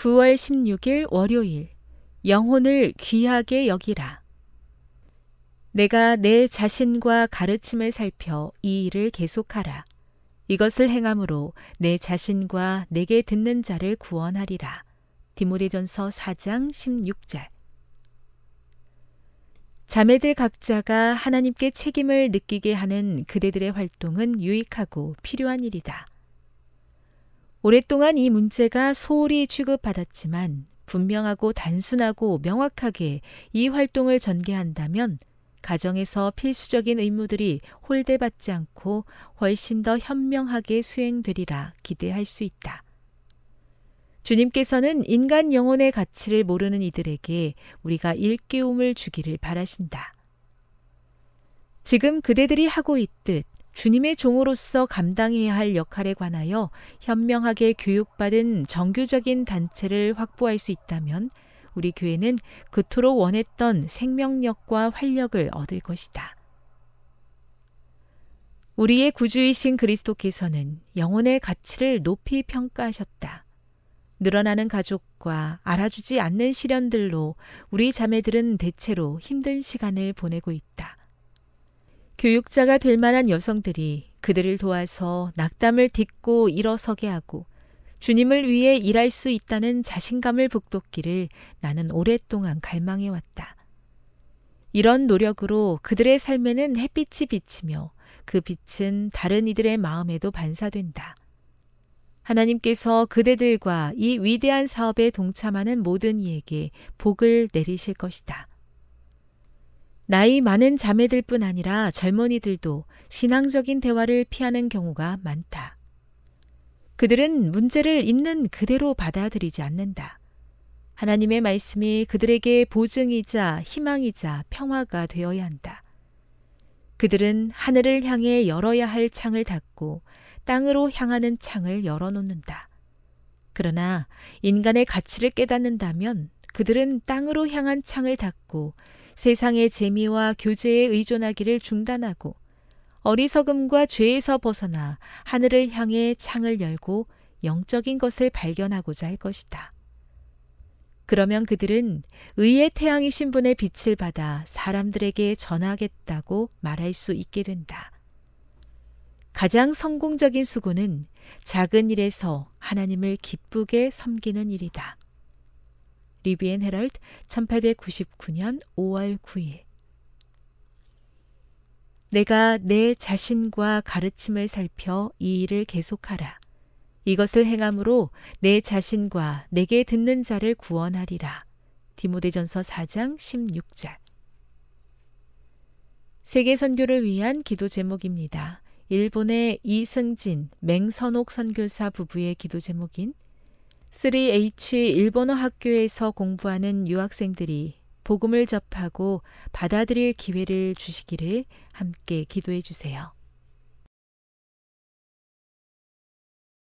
9월 16일 월요일 영혼을 귀하게 여기라. 내가 내 자신과 가르침을 살펴 이 일을 계속하라. 이것을 행함으로 내 자신과 내게 듣는 자를 구원하리라. 디모데전서 4장 16절. 자매들 각자가 하나님께 책임을 느끼게 하는 그대들의 활동은 유익하고 필요한 일이다. 오랫동안 이 문제가 소홀히 취급받았지만 분명하고 단순하고 명확하게 이 활동을 전개한다면 가정에서 필수적인 의무들이 홀대받지 않고 훨씬 더 현명하게 수행되리라 기대할 수 있다. 주님께서는 인간 영혼의 가치를 모르는 이들에게 우리가 일깨움을 주기를 바라신다. 지금 그대들이 하고 있듯 주님의 종으로서 감당해야 할 역할에 관하여 현명하게 교육받은 정교적인 단체를 확보할 수 있다면 우리 교회는 그토록 원했던 생명력과 활력을 얻을 것이다. 우리의 구주이신 그리스도께서는 영혼의 가치를 높이 평가하셨다. 늘어나는 가족과 알아주지 않는 시련들로 우리 자매들은 대체로 힘든 시간을 보내고 있다. 교육자가 될 만한 여성들이 그들을 도와서 낙담을 딛고 일어서게 하고 주님을 위해 일할 수 있다는 자신감을 북돋기를 나는 오랫동안 갈망해 왔다. 이런 노력으로 그들의 삶에는 햇빛이 비치며 그 빛은 다른 이들의 마음에도 반사된다. 하나님께서 그대들과 이 위대한 사업에 동참하는 모든 이에게 복을 내리실 것이다. 나이 많은 자매들뿐 아니라 젊은이들도 신앙적인 대화를 피하는 경우가 많다. 그들은 문제를 있는 그대로 받아들이지 않는다. 하나님의 말씀이 그들에게 보증이자 희망이자 평화가 되어야 한다. 그들은 하늘을 향해 열어야 할 창을 닫고 땅으로 향하는 창을 열어놓는다. 그러나 인간의 가치를 깨닫는다면 그들은 땅으로 향한 창을 닫고 세상의 재미와 교제에 의존하기를 중단하고 어리석음과 죄에서 벗어나 하늘을 향해 창을 열고 영적인 것을 발견하고자 할 것이다. 그러면 그들은 의의 태양이신 분의 빛을 받아 사람들에게 전하겠다고 말할 수 있게 된다. 가장 성공적인 수고는 작은 일에서 하나님을 기쁘게 섬기는 일이다. 리비엔 헤럴드 1899년 5월 9일 내가 내 자신과 가르침을 살펴 이 일을 계속하라. 이것을 행함으로 내 자신과 내게 듣는 자를 구원하리라. 디모데전서 4장 16절 세계 선교를 위한 기도 제목입니다. 일본의 이승진, 맹선옥 선교사 부부의 기도 제목인 3H 일본어 학교에서 공부하는 유학생들이 복음을 접하고 받아들일 기회를 주시기를 함께 기도해 주세요.